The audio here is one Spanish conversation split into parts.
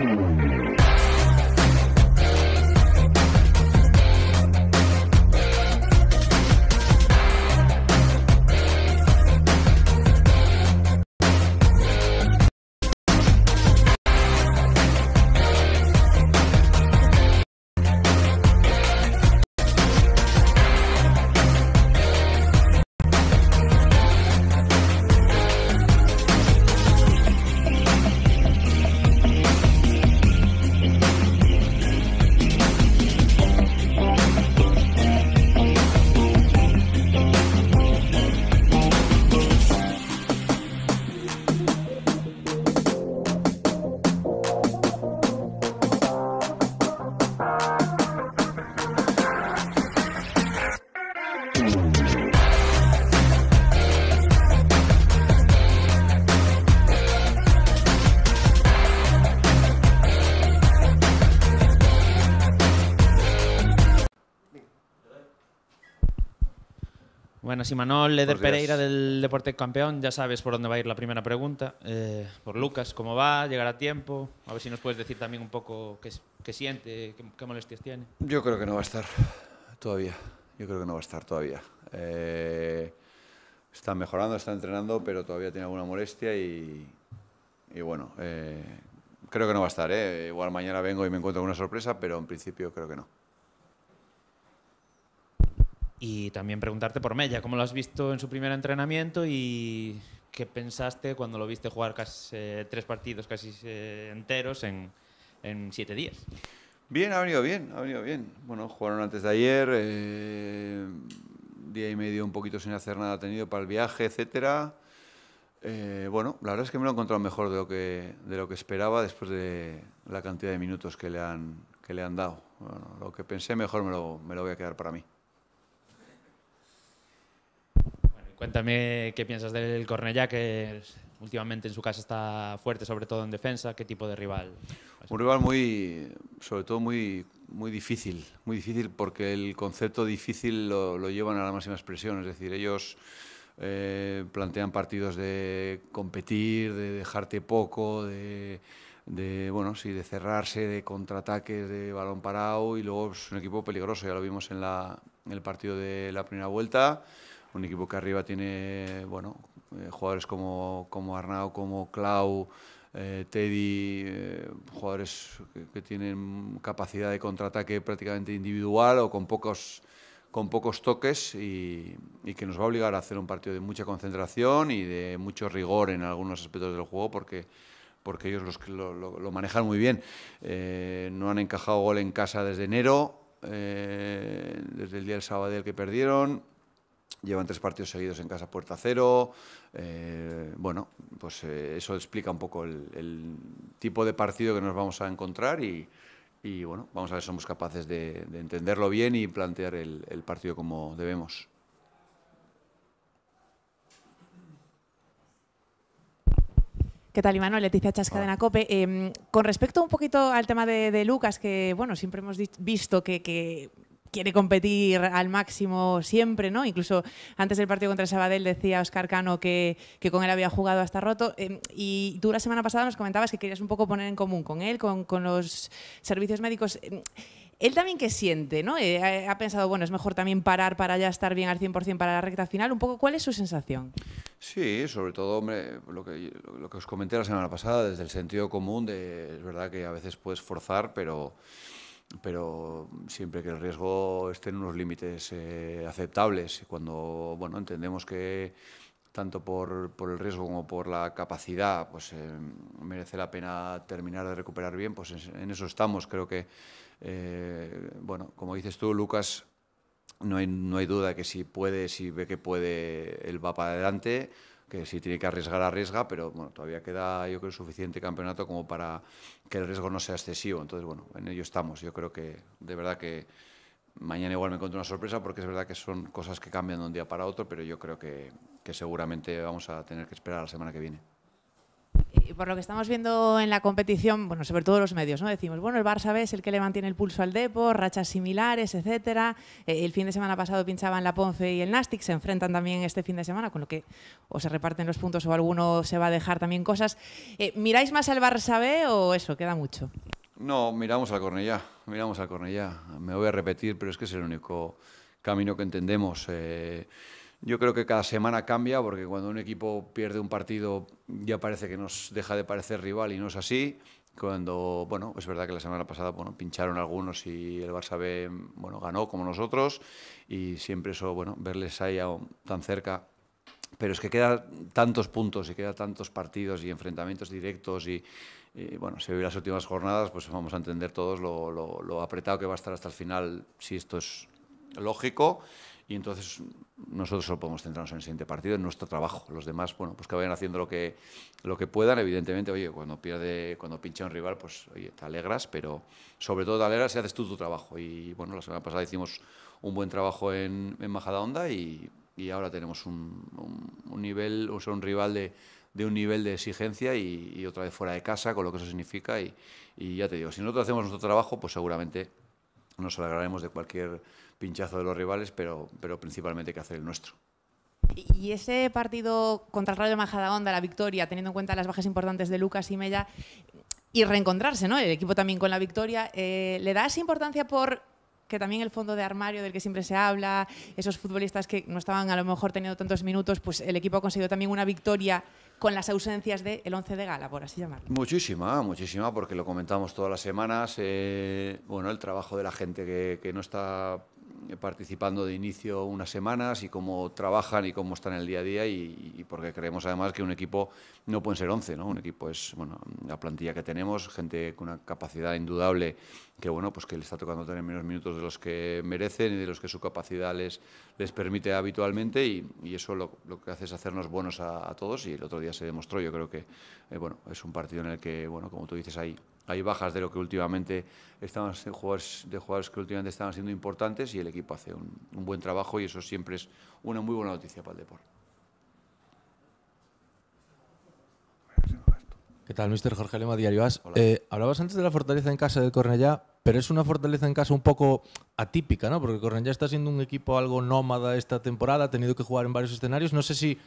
Thank you. Bueno, si Manuel Leder Pereira del Deporte Campeón, ya sabes por dónde va a ir la primera pregunta. Eh, por Lucas, ¿cómo va? ¿Llegará a tiempo? A ver si nos puedes decir también un poco qué, siente, qué, molestias tiene. Yo creo que no va a estar todavía. Yo creo que no va a estar todavía. Eh, está mejorando, está entrenando, pero todavía tiene alguna molestia y, bueno, eh, creo que no va a estar. ¿eh? Igual mañana vengo y me encuentro con una sorpresa, pero en principio creo que no. Y también preguntarte por Mella, cómo lo has visto en su primer entrenamiento y qué pensaste cuando lo viste jugar eh, tres partidos casi eh, enteros en, siete días. Bien, ha venido bien, ha venido bien. Bueno, jugaron antes de ayer, eh, día y medio un poquito sin hacer nada tenido para el viaje, etcétera. bueno, la verdad es que me lo he encontrado mejor de lo que, de lo que esperaba después de la cantidad de minutos que le han, que le han dado. lo que pensé mejor me lo, me lo voy a quedar para mí. Cuéntame qué piensas del Cornellá, que últimamente en su casa está fuerte, sobre todo en defensa. ¿Qué tipo de rival? Un rival muy, sobre todo muy, muy difícil, muy difícil porque el concepto difícil lo, llevan a la máxima expresión. Es decir, ellos eh, plantean partidos de competir, de dejarte poco, de, de, bueno, sí, de cerrarse, de contraataques, de balón parado y luego es un equipo peligroso. Ya lo vimos en, la, en el partido de la primera vuelta un equipo que arriba tiene bueno, eh, jugadores como, como Arnau, como Clau, eh, Teddy, eh, jugadores que, tienen capacidad de contraataque prácticamente individual o con pocos, con pocos toques y, que nos va a obligar a hacer un partido de mucha concentración y de mucho rigor en algunos aspectos del juego porque porque ellos los, lo, lo, manejan muy bien. no han encajado gol en casa desde enero, desde el día del sábado que perdieron, Llevan tres partidos seguidos en casa puerta cero. Eh, bueno, pues eh, eso explica un poco el, tipo de partido que nos vamos a encontrar y, bueno, vamos a ver si somos capaces de, entenderlo bien y plantear el, partido como debemos. ¿Qué tal, Imanol? Leticia Chasca de em, con respecto un poquito al tema de, Lucas, que bueno, siempre hemos visto que quiere competir al máximo siempre, ¿no? Incluso antes del partido contra Sabadell decía Oscar Cano que, que con él había jugado hasta roto. Eh, y tú la semana pasada nos comentabas que querías un poco poner en común con él, con, con los servicios médicos. Eh, él también qué siente, ¿no? Eh, ha pensado, bueno, es mejor también parar para ya estar bien al 100% para la recta final. Un poco, ¿cuál es su sensación? Sí, sobre todo, hombre, lo que, lo que os comenté la semana pasada, desde el sentido común de, es verdad que a veces puedes forzar, pero pero siempre que el riesgo esté en unos límites eh, aceptables. Cuando bueno, entendemos que tanto por, el riesgo como por la capacidad, pues, eh, merece la pena terminar de recuperar bien, pues en, eso estamos. Creo que, eh, bueno, como dices tú, Lucas, no hay, no hay duda que si puede, si ve que puede, él va para adelante que si tiene que arriesgar, arriesga, pero bueno, todavía queda yo creo suficiente campeonato como para que el riesgo no sea excesivo. Entonces, bueno, en ello estamos. Yo creo que de verdad que mañana igual me encuentro una sorpresa porque es verdad que son cosas que cambian de un día para otro, pero yo creo que, seguramente vamos a tener que esperar la semana que viene por lo que estamos viendo en la competición, bueno, sobre todo los medios, ¿no? Decimos, bueno, el Barça B es el que le mantiene el pulso al Depor, rachas similares, etcétera. Eh, el fin de semana pasado pinchaban la Ponce y el Nastic, se enfrentan también este fin de semana, con lo que o se reparten los puntos o alguno se va a dejar también cosas. Eh, ¿Miráis más al Barça B o eso? Queda mucho. No, miramos al Cornellá, miramos al Cornellá. Me voy a repetir, pero es que es el único camino que entendemos. Eh, yo creo que cada semana cambia porque cuando un equipo pierde un partido ya parece que nos deja de parecer rival y no es así. Cuando, bueno, es verdad que la semana pasada bueno, pincharon algunos y el Barça B bueno, ganó como nosotros y siempre eso, bueno, verles ahí tan cerca pero es que quedan tantos puntos y quedan tantos partidos y enfrentamientos directos y, bueno, si ve las últimas jornadas, pues vamos a entender todos lo, lo, apretado que va a estar hasta el final, si esto es lógico y entonces nosotros solo podemos centrarnos en el siguiente partido, en nuestro trabajo. Los demás, bueno, pues que vayan haciendo lo que, lo que puedan. Evidentemente, oye, cuando pierde, cuando pincha un rival, pues oye, te alegras, pero sobre todo te alegras si haces tú tu trabajo. Y bueno, la semana pasada hicimos un buen trabajo en, en Majadahonda y, y ahora tenemos un, un, nivel, o sea, un rival de, de un nivel de exigencia y, otra vez fuera de casa, con lo que eso significa. Y, y ya te digo, si nosotros hacemos nuestro trabajo, pues seguramente nos alegraremos de cualquier pinchazo de los rivales, pero, pero principalmente que hacer el nuestro. Y ese partido contra el Rayo Majadahonda, la victoria, teniendo en cuenta las bajas importantes de Lucas y Mella, y reencontrarse, ¿no? El equipo también con la victoria, eh, ¿le da esa importancia por que también el fondo de armario del que siempre se habla, esos futbolistas que no estaban a lo mejor teniendo tantos minutos, pues el equipo ha conseguido también una victoria con las ausencias del once 11 de gala, por así llamarlo. Muchísima, muchísima, porque lo comentamos todas las semanas. Eh, bueno, el trabajo de la gente que no está eh, participando de inicio unas semanas y cómo trabajan y cómo están el día a día y, porque creemos además que un equipo no pueden ser 11, ¿no? Un equipo es, bueno, la plantilla que tenemos, gente con una capacidad indudable que, bueno, pues que le está tocando tener menos minutos de los que merecen y de los que su capacidad les, permite habitualmente y, eso lo, lo, que hace es hacernos buenos a, todos y el otro día se demostró, yo creo que, eh, bueno, es un partido en el que, bueno, como tú dices, ahí hay bajas de lo que últimamente estaban jugadores, de jugadores que últimamente estaban siendo importantes y el equipo hace un, buen trabajo y eso siempre es una muy buena noticia para el deporte. ¿Qué tal, Mister Jorge Lema, Diario As? Eh, hablabas antes de la fortaleza en casa de Cornellá, pero es una fortaleza en casa un poco atípica, ¿no? Porque el Cornellá está siendo un equipo algo nómada esta temporada, ha tenido que jugar en varios escenarios. No sé si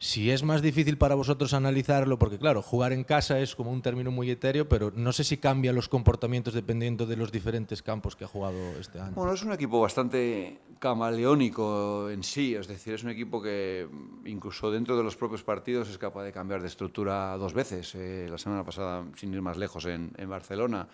si es más difícil para vosotros analizarlo, porque claro, jugar en casa es como un término muy etéreo, pero no sé si cambia los comportamientos dependiendo de los diferentes campos que ha jugado este año. Bueno, es un equipo bastante camaleónico en sí, es decir, es un equipo que incluso dentro de los propios partidos es capaz de cambiar de estructura dos veces. Eh, la semana pasada, sin ir más lejos, en, Barcelona.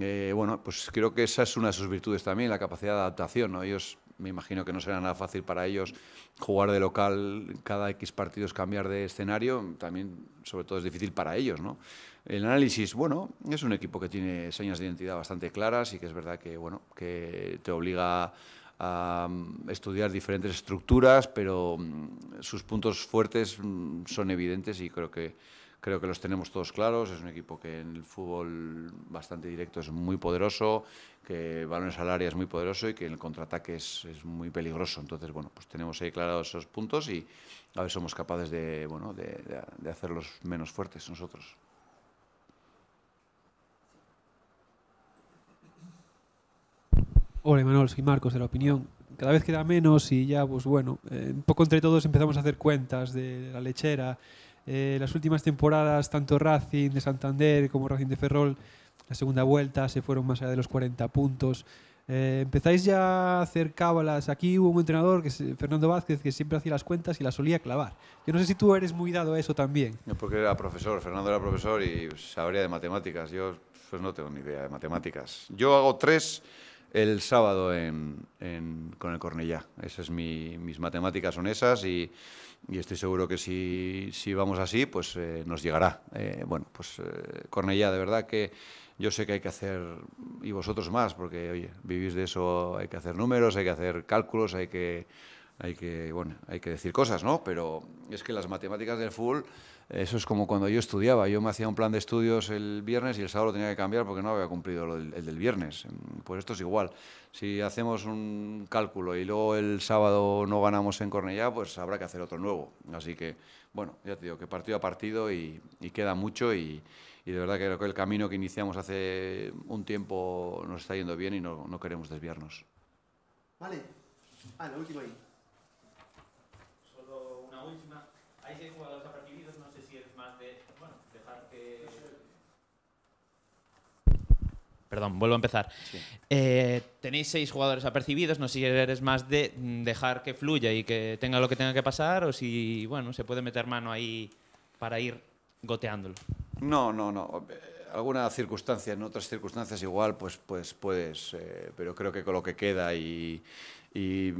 Eh, bueno, pues creo que esa es una de sus virtudes también, la capacidad de adaptación. Ellos me imagino que no será nada fácil para ellos jugar de local cada X partidos, cambiar de escenario, también sobre todo es difícil para ellos, ¿no? El análisis, bueno, es un equipo que tiene señas de identidad bastante claras y que es verdad que, bueno, que te obliga a mm, estudiar diferentes estructuras, pero mm, sus puntos fuertes mm, son evidentes y creo que creo que los tenemos todos claros. Es un equipo que en el fútbol bastante directo es muy poderoso, que balones al área es muy poderoso y que en el contraataque es, muy peligroso. Entonces, bueno, pues tenemos ahí claros esos puntos y a ver somos capaces de, bueno, de, hacerlos menos fuertes nosotros. Hola Manuel, soy Marcos de La Opinión. Cada vez queda menos y ya, pues bueno, eh, un poco entre todos empezamos a hacer cuentas de la lechera, eh, las últimas temporadas, tanto Racing de Santander como Racing de Ferrol, la segunda vuelta se fueron más allá de los 40 puntos. Eh, empezáis ya a hacer cábalas. Aquí hubo un entrenador, que eh, Fernando Vázquez, que siempre hacía las cuentas y las solía clavar. Yo no sé si tú eres muy dado a eso también. porque era profesor, Fernando era profesor y sabría de matemáticas. Yo pues, no tengo ni idea de matemáticas. Yo hago tres el sábado en, con el Cornellá. Esas es mis matemáticas son esas y, estoy seguro que si, vamos así, pues eh, nos llegará. Eh, bueno, pues eh, Cornellá, de verdad que yo sé que hay que hacer, y vosotros más, porque oye, vivís de eso, hay que hacer números, hay que hacer cálculos, hay que hay que, bueno, hay que decir cosas, ¿no? Pero es que las matemáticas del fútbol, eso es como cuando yo estudiaba. Yo me hacía un plan de estudios el viernes y el sábado lo tenía que cambiar porque no había cumplido el, del viernes. Pues esto es igual. Si hacemos un cálculo y luego el sábado no ganamos en Cornellá, pues habrá que hacer otro nuevo. Así que, bueno, ya te digo que partido a partido y, queda mucho y, de verdad que creo que el camino que iniciamos hace un tiempo nos está yendo bien y no, no queremos desviarnos. Vale. Ah, la última ahí. Hay seis jugadores apercibidos, no sé si es más de. Bueno, dejar que. Perdón, vuelvo a empezar. Eh, tenéis seis jugadores apercibidos, no sé si eres más de mm, dejar que fluya y que tenga lo que tenga que pasar o si, bueno, se puede meter mano ahí para ir goteándolo. No, no, no. Alguna circunstancia, en otras circunstancias igual, pues, pues puedes, eh, pero creo que con lo que queda y y,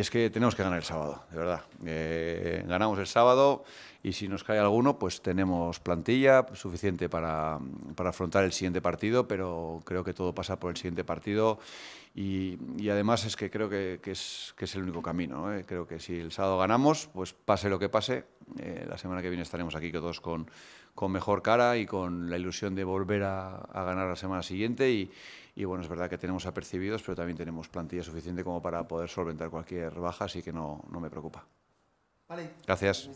es que tenemos que ganar el sábado, de verdad. Eh, ganamos el sábado y si nos cae alguno, pues tenemos plantilla suficiente para, afrontar el siguiente partido, pero creo que todo pasa por el siguiente partido y, además es que creo que, es, el único camino. ¿eh? Creo que si el sábado ganamos, pues pase lo que pase, eh, la semana que viene estaremos aquí todos con, con mejor cara y con la ilusión de volver a, a ganar la semana siguiente y y bueno, es verdad que tenemos apercibidos, pero también tenemos plantilla suficiente como para poder solventar cualquier baja, así que no, me preocupa. Vale. Gracias.